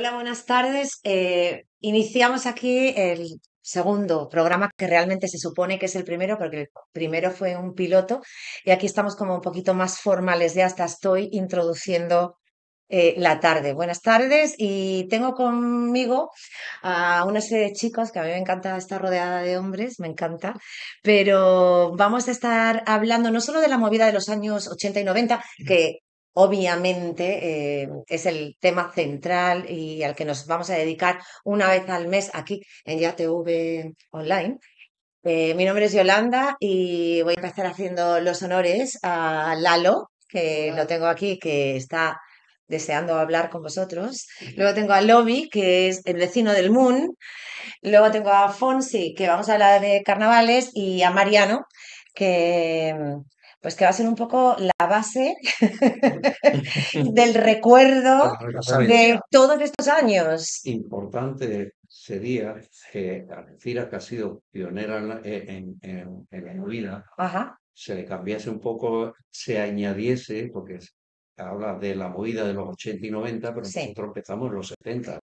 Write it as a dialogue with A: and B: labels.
A: Hola, buenas tardes. Eh, iniciamos aquí el segundo programa que realmente se supone que es el primero, porque el primero fue un piloto y aquí estamos como un poquito más formales, ya hasta estoy introduciendo eh, la tarde. Buenas tardes y tengo conmigo a una serie de chicos que a mí me encanta estar rodeada de hombres, me encanta, pero vamos a estar hablando no solo de la movida de los años 80 y 90, que obviamente eh, es el tema central y al que nos vamos a dedicar una vez al mes aquí en YATV Online. Eh, mi nombre es Yolanda y voy a empezar haciendo los honores a Lalo, que lo tengo aquí, que está deseando hablar con vosotros. Luego tengo a Lobby, que es el vecino del Moon. Luego tengo a Fonsi, que vamos a hablar de carnavales, y a Mariano, que pues que va a ser un poco la base del recuerdo de todos estos años.
B: Importante sería que a que ha sido pionera en, e, en, la movida, se le cambiase un poco, se añadiese, porque habla de la movida de los 80 y 90, pero nosotros empezamos en los 70.